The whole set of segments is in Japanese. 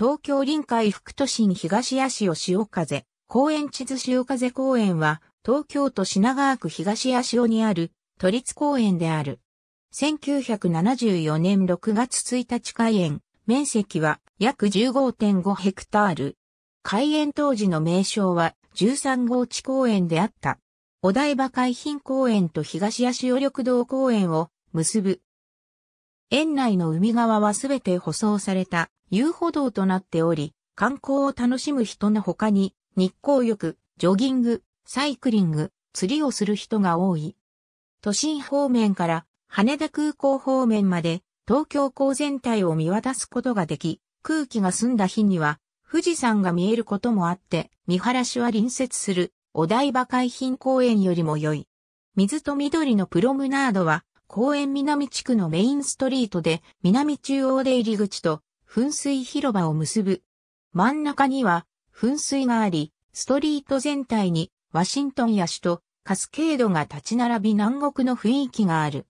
東京臨海副都心東谷市潮風、公園地図潮風公園は、東京都品川区東谷潮にある、都立公園である。1974年6月1日開園、面積は約15.5ヘクタール。開園当時の名称は13号地公園であった。お台場海浜公園と東谷潮緑道公園を結ぶ。園内の海側はすべて舗装された遊歩道となっており、観光を楽しむ人の他に、日光浴、ジョギング、サイクリング、釣りをする人が多い。都心方面から羽田空港方面まで東京港全体を見渡すことができ、空気が澄んだ日には富士山が見えることもあって、見晴らしは隣接するお台場海浜公園よりも良い。水と緑のプロムナードは公園南地区のメインストリートで南中央出入り口と噴水広場を結ぶ。真ん中には噴水があり、ストリート全体にワシントンや首都、カスケードが立ち並び南国の雰囲気がある。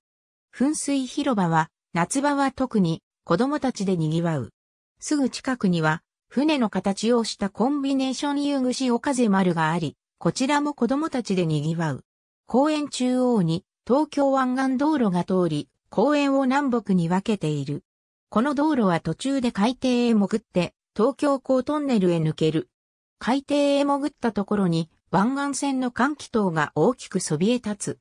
噴水広場は夏場は特に子供たちで賑わう。すぐ近くには船の形をしたコンビネーション遊具しお風丸があり、こちらも子供たちで賑わう。公園中央に東京湾岸道路が通り、公園を南北に分けている。この道路は途中で海底へ潜って、東京港トンネルへ抜ける。海底へ潜ったところに、湾岸線の換気塔が大きくそびえ立つ。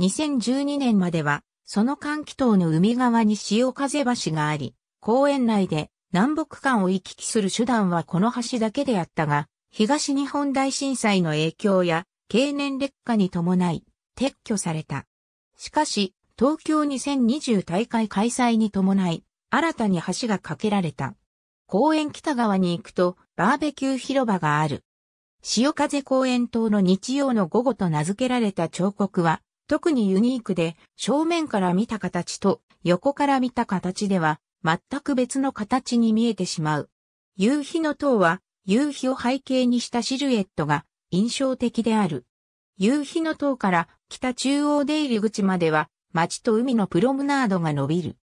2012年までは、その換気塔の海側に潮風橋があり、公園内で南北間を行き来する手段はこの橋だけであったが、東日本大震災の影響や経年劣化に伴い撤去された。しかし、東京2020大会開催に伴い、新たに橋が架けられた。公園北側に行くと、バーベキュー広場がある。潮風公園島の日曜の午後と名付けられた彫刻は、特にユニークで、正面から見た形と横から見た形では、全く別の形に見えてしまう。夕日の塔は、夕日を背景にしたシルエットが印象的である。夕日の塔から北中央出入り口までは、街と海のプロムナードが伸びる。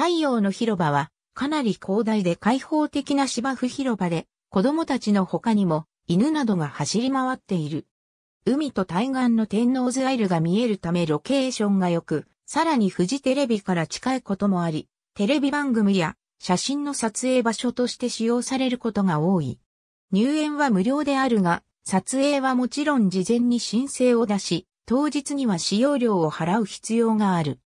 太陽の広場は、かなり広大で開放的な芝生広場で、子供たちの他にも、犬などが走り回っている。海と対岸の天王洲アイルが見えるためロケーションが良く、さらにフジテレビから近いこともあり、テレビ番組や写真の撮影場所として使用されることが多い。入園は無料であるが、撮影はもちろん事前に申請を出し、当日には使用料を払う必要がある。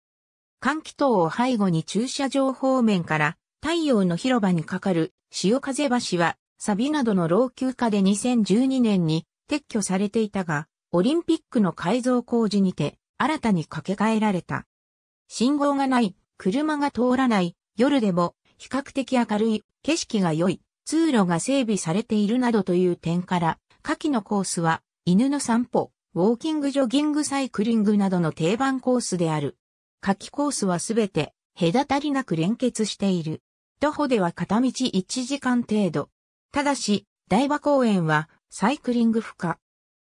換気塔を背後に駐車場方面から太陽の広場にかかる潮風橋はサビなどの老朽化で2012年に撤去されていたが、オリンピックの改造工事にて新たに掛け替えられた。信号がない、車が通らない、夜でも比較的明るい、景色が良い、通路が整備されているなどという点から、下記のコースは犬の散歩、ウォーキングジョギングサイクリングなどの定番コースである。夏季コースはすべて隔たりなく連結している。徒歩では片道1時間程度。ただし、台場公園はサイクリング不可。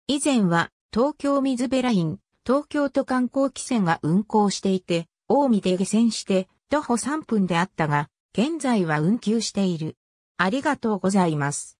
以前は東京水辺ライン、東京都観光汽船が運行していて、大見で下船して徒歩3分であったが、現在は運休している。ありがとうございます。